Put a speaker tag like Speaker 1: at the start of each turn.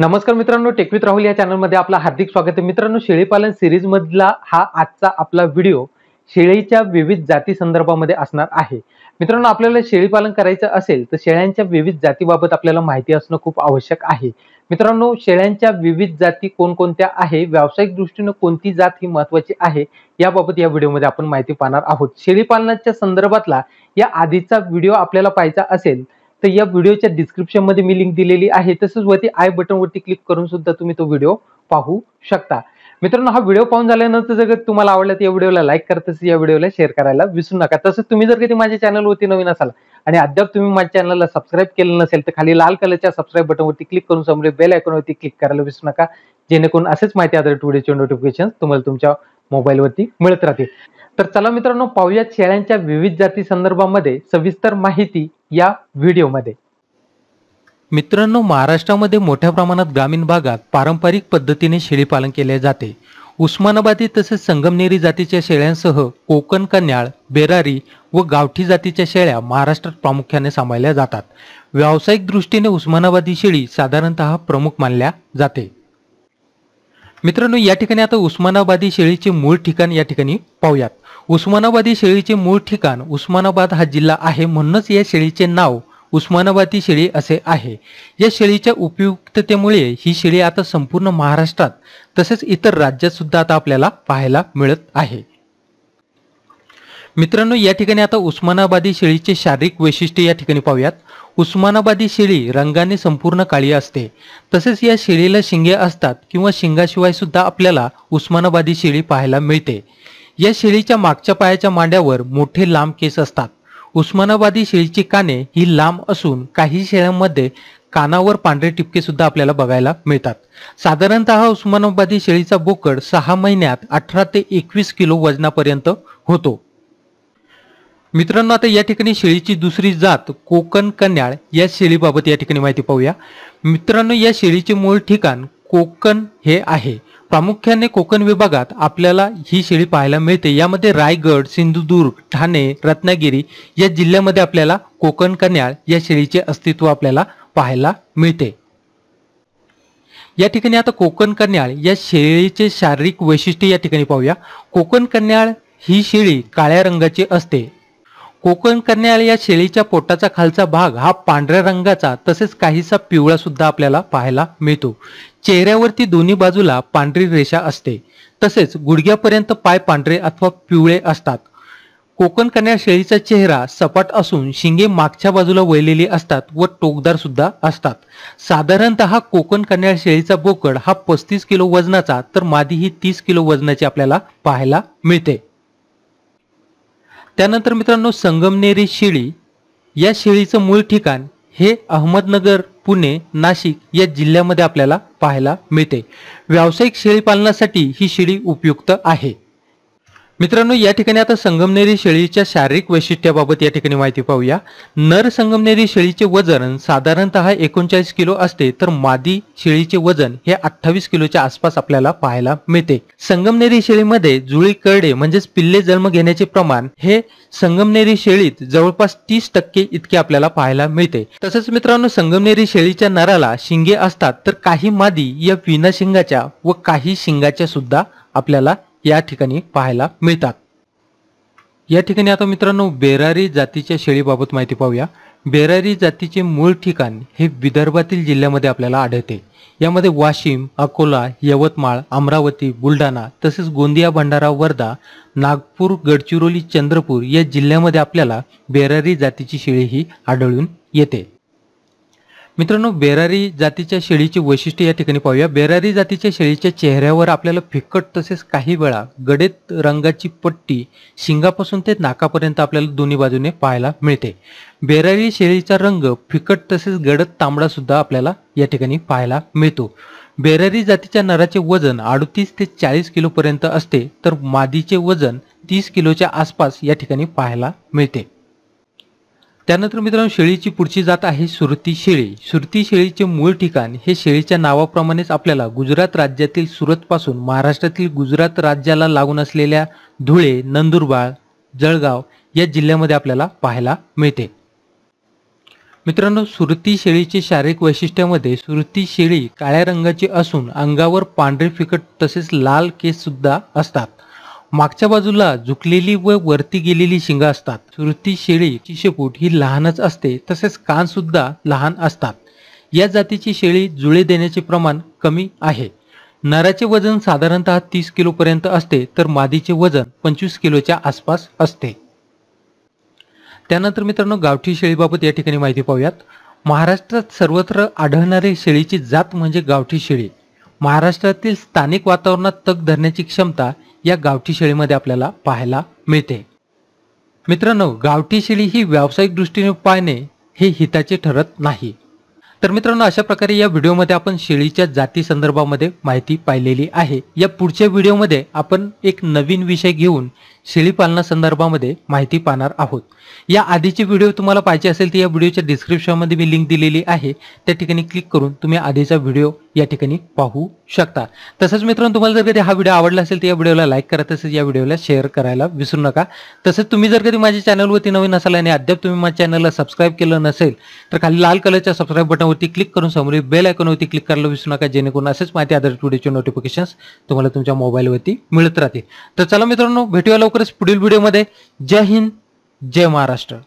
Speaker 1: नमस्कार मित्रांनो टेकवित राहुल या चॅनलमध्ये आपलं हार्दिक स्वागत आहे मित्रांनो शेळीपालन सिरीज मधला हा आजचा आपला व्हिडिओ शेळीच्या विविध जाती संदर्भामध्ये असणार आहे मित्रांनो आपल्याला शेळीपालन करायचं असेल तर शेळ्यांच्या विविध जातीबाबत आपल्याला माहिती असणं खूप आवश्यक आहे मित्रांनो शेळ्यांच्या विविध जाती कोणकोणत्या आहे व्यावसायिक दृष्टीनं कोणती जात ही महत्वाची आहे याबाबत या व्हिडिओमध्ये आपण माहिती पाहणार आहोत शेळीपालनाच्या संदर्भातला या आधीचा व्हिडिओ आपल्याला पाहायचा असेल तर या व्हिडिओच्या डिस्क्रिप्शन मध्ये मी लिंक दिलेली आहे तसंच वरती आय बटनवरती क्लिक करून सुद्धा तुम्ही तो व्हिडिओ पाहू शकता मित्रांनो हा व्हिडिओ पाहून झाल्यानंतर जर तुम्हाला आवडला तर या व्हिडिओला लाईक करा या व्हिडिओला शेअर करायला विसरू नका तसंच तुम्ही जर कधी माझ्या चॅनलवरती नवीन असाल आणि अद्याप तुम्ही माझ्या चॅनलला सबस्क्राईब केलं नसेल तर खाली लाल कलरच्या सबस्क्राईब बटनवरती क्लिक करून समोर बेल आयकॉनवरती क्लिक करायला विसरू नका जेणेकरून असेच माहिती आधारित व्हिडिओचे नोटिफिकेशन तुम्हाला तुमच्या मोबाईलवरती मिळत राहतील तर चला मित्रांनो पाहूया शेळ्यांच्या विविध जाती संदर्भामध्ये सविस्तर माहिती या व्हिडिओमध्ये मित्रांनो महाराष्ट्रामध्ये मोठ्या प्रमाणात ग्रामीण भागात पारंपरिक पद्धतीने शेळीपालन केले जाते उस्मानाबादी तसेच संगमनेरी जातीच्या शेळ्यांसह कोकण कन्याळ बेरारी व गावठी जातीच्या शेळ्या महाराष्ट्रात प्रामुख्याने सांभाळल्या जातात व्यावसायिक दृष्टीने उस्मानाबादी शेळी साधारणत प्रमुख मानल्या जाते मित्रांनो या ठिकाणी आता उस्मानाबादी शेळीचे मूळ ठिकाण या ठिकाणी पाहूयात उस्मानाबादी शेळीचे मूळ ठिकाण उस्मानाबाद हा जिल्हा आहे म्हणूनच या शेळीचे नाव उस्मानाबादी शेळी असे आहे या शेळीच्या उपयुक्ततेमुळे ही शेळी आता संपूर्ण महाराष्ट्रात तसेच इतर राज्यात सुद्धा आता आपल्याला पाहायला मिळत आहे मित्रांनो या ठिकाणी आता उस्मानाबादी शेळीचे शारीरिक वैशिष्ट्य या ठिकाणी पाहूयात उस्मानाबादी शेळी रंगाने संपूर्ण काळी असते तसेच या शेळीला शिंगे असतात किंवा शिंगाशिवाय सुद्धा आपल्याला उस्मानाबादी शेळी पाहायला मिळते या शेळीच्या मागच्या पायाच्या मांड्यावर मोठे लांब केस असतात उस्मानाबादी शेळीची काने ही लांब असून काही शेळ्यांमध्ये कानावर पांढरे टिपके सुद्धा आपल्याला बघायला मिळतात साधारणतः उस्मानाबादी शेळीचा बोकड सहा महिन्यात अठरा ते एकवीस किलो वजनापर्यंत होतो मित्रांनो आता या ठिकाणी शेळीची दुसरी जात कोकण कन्याळ या शेळीबाबत या ठिकाणी माहिती पाहूया मित्रांनो या शेळीचे मूळ ठिकाण कोकण हे आहे प्रामुख्याने कोकण विभागात आपल्याला ही शेळी पाहायला मिळते यामध्ये रायगड सिंधुदुर्ग ठाणे रत्नागिरी या जिल्ह्यामध्ये आपल्याला कोकण कन्याळ या शेळीचे अस्तित्व आपल्याला पाहायला मिळते या ठिकाणी आता कोकण कन्याळ या शेळीचे शारीरिक वैशिष्ट्य या ठिकाणी पाहूया कोकण कन्याळ ही शेळी काळ्या रंगाची असते कोकण कन्याळ या शेळीच्या पोटाचा खालचा भाग हा पांढऱ्या रंगाचा तसेच काहीसा पिवळा सुद्धा आपल्याला पाहायला मिळतो चेहऱ्यावरती दोन्ही बाजूला पांढरी रेषा असते तसेच गुडघ्यापर्यंत पाय पांढरे अथवा पिवळे असतात कोकण कन्या शेळीचा चेहरा सपाट असून शिंगे मागच्या बाजूला वळलेली असतात व टोकदार सुद्धा असतात साधारणत कोकण कन्या शेळीचा बोकड हा पस्तीस किलो वजनाचा तर मादी ही तीस किलो वजनाची आपल्याला पाहायला मिळते त्यानंतर मित्रांनो संगमनेरी शेळी या शेळीचं मूळ ठिकाण हे अहमदनगर पुणे नाशिक या जिल्ह्यामध्ये आपल्याला पाहायला मिळते व्यावसायिक शेळीपालनासाठी पालनासाठी ही शेळी उपयुक्त आहे मित्रांनो या ठिकाणी आता संगमनेरी शेळीच्या शारीरिक वैशिष्ट्याबाबत या ठिकाणी माहिती पाहूया नर संगमनेरी शेळीचे वजन साधारणतः एकोणचाळीस किलो असते तर मादी शेळीचे वजन हे अठ्ठावीस किलोच्या आसपास आपल्याला पाहायला मिळते संगमनेरी शेळीमध्ये जुळी करडे म्हणजेच पिल्ले जन्म घेण्याचे प्रमाण हे संगमनेरी शेळीत जवळपास तीस टक्के इतके आपल्याला पाहायला मिळते तसंच मित्रांनो संगमनेरी शेळीच्या नराला शिंगे असतात तर काही मादी या विना शिंगाच्या व काही शिंगाच्या सुद्धा आपल्याला या ठिकाणी पाहायला मिळतात या ठिकाणी आता मित्रांनो बेरारी जातीच्या शेळीबाबत माहिती पाहूया बेरारी जातीचे मूळ ठिकाण हे विदर्भातील जिल्ह्यामध्ये आपल्याला आढळते यामध्ये वाशिम अकोला यवतमाळ अमरावती बुलढाणा तसेच गोंदिया भंडारा वर्धा नागपूर गडचिरोली चंद्रपूर या जिल्ह्यामध्ये आपल्याला बेरारी जातीची शेळी ही आढळून येते मित्रांनो बेरारी जातीच्या शेळीची वैशिष्ट्य या ठिकाणी पाहूया बेरारी जातीच्या शेळीच्या चेहऱ्यावर आपल्याला फिकट तसेच काही वेळा गडेत रंगाची पट्टी शिंगापासून ते नाकापर्यंत आपल्याला दोन्ही बाजूने पाहायला मिळते बेरारी शेळीचा रंग फिकट तसेच गडद तांबडा सुद्धा आपल्याला या ठिकाणी पाहायला मिळतो बेरारी जातीच्या नराचे वजन अडतीस ते चाळीस किलोपर्यंत असते तर मादीचे वजन तीस किलोच्या आसपास या ठिकाणी पाहायला मिळते त्यानंतर मित्रांनो शेळीची पुढची जात आहे सुरती शेळी सुरती शेळीचे मूळ ठिकाण हे शेळीच्या नावाप्रमाणेच आपल्याला गुजरात राज्यातील सुरतपासून महाराष्ट्रातील गुजरात राज्याला लागून असलेल्या धुळे नंदुरबार जळगाव या जिल्ह्यामध्ये आपल्याला पाहायला मिळते मित्रांनो सुरती शेळीचे शारीरिक वैशिष्ट्यामध्ये सुरती शेळी काळ्या रंगाची असून अंगावर पांढरे फिकट तसेच लाल केस सुद्धा असतात मागच्या बाजूला झुकलेली व वरती गेलेली शिंगा असतात सुरती शेळी चिशेपूट ही लहानच असते तसेच कान सुद्धा लहान असतात या जातीची शेळी जुळे देण्याचे प्रमाण कमी आहे नराचे वजन साधारणतः तीस किलोपर्यंत असते तर मादीचे वजन पंचवीस किलोच्या आसपास असते त्यानंतर मित्रांनो गावठी शेळीबाबत या ठिकाणी माहिती पाहूयात महाराष्ट्रात सर्वत्र आढळणारी शेळीची जात म्हणजे गावठी शेळी महाराष्ट्रातील स्थानिक वातावरणात तग धरण्याची क्षमता या गावठी शेळीमध्ये आपल्याला पाहायला मिळते मित्रांनो गावठी शेळी ही व्यावसायिक दृष्टीने पाहणे हे हिताचे ठरत नाही तर मित्रांनो अशा प्रकारे या व्हिडिओमध्ये आपण शेळीच्या जाती संदर्भामध्ये माहिती पाहिलेली आहे या पुढच्या व्हिडिओमध्ये आपण एक नवीन विषय घेऊन शेळीपालनासंदर्भामध्ये माहिती पाहणार आहोत या आधीची व्हिडिओ तुम्हाला पाहिजे असेल तर या व्हिडिओच्या डिस्क्रिप्शनमध्ये मी लिंक दिलेली आहे त्या ठिकाणी क्लिक करून तुम्ही आधीचा व्हिडिओ या ठिकाणी पाहू शकता तसंच मित्रांनो तुम्हाला जर कधी हा व्हिडिओ आवडला असेल तर या व्हिडिओला लाईक करा तसेच या व्हिडिओला शेअर करायला विसरू नका तसंच तुम्ही जर कधी माझ्या चॅनलवरती नवीन असाल आणि अद्याप तुम्ही माझ्या चॅनलला सबस्क्राईब केलं नसेल तर खाली लाल कलरच्या सबस्क्राईब बटनवरती क्लिक करून समोर बेल आयकॉनवरती क्लिक करायला विसरू नका जेणेकरून असेच माहिती आधारित व्हिडिओचे नोटिफिकेशन्स तुम्हाला तुमच्या मोबाईलवरती मिळत राहतील तर चला मित्रांनो भेटूया लवकर लवकरच पुढील व्हिडिओमध्ये जय हिंद जय महाराष्ट्र